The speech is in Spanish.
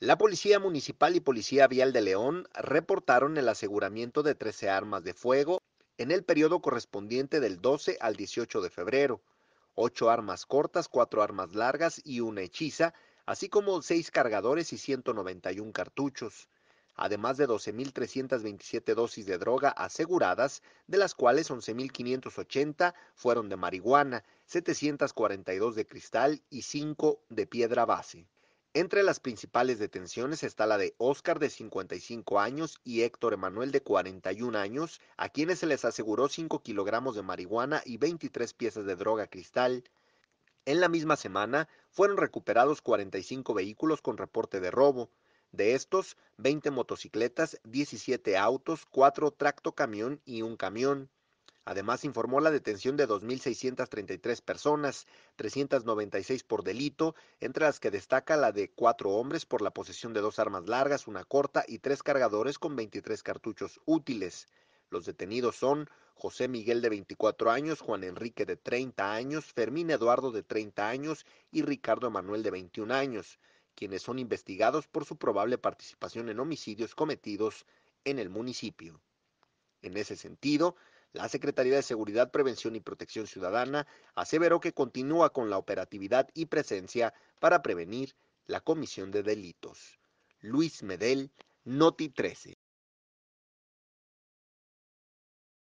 La Policía Municipal y Policía Vial de León reportaron el aseguramiento de 13 armas de fuego en el periodo correspondiente del 12 al 18 de febrero, 8 armas cortas, 4 armas largas y una hechiza, así como 6 cargadores y 191 cartuchos, además de 12.327 dosis de droga aseguradas, de las cuales 11.580 fueron de marihuana, 742 de cristal y 5 de piedra base. Entre las principales detenciones está la de Óscar de 55 años y Héctor Emanuel de 41 años, a quienes se les aseguró 5 kilogramos de marihuana y 23 piezas de droga cristal. En la misma semana fueron recuperados 45 vehículos con reporte de robo. De estos, 20 motocicletas, 17 autos, 4 tracto camión y un camión. Además, informó la detención de 2.633 personas, 396 por delito, entre las que destaca la de cuatro hombres por la posesión de dos armas largas, una corta y tres cargadores con 23 cartuchos útiles. Los detenidos son José Miguel de 24 años, Juan Enrique de 30 años, Fermín Eduardo de 30 años y Ricardo Emanuel de 21 años, quienes son investigados por su probable participación en homicidios cometidos en el municipio. En ese sentido, la Secretaría de Seguridad, Prevención y Protección Ciudadana aseveró que continúa con la operatividad y presencia para prevenir la comisión de delitos. Luis Medel, Noti 13.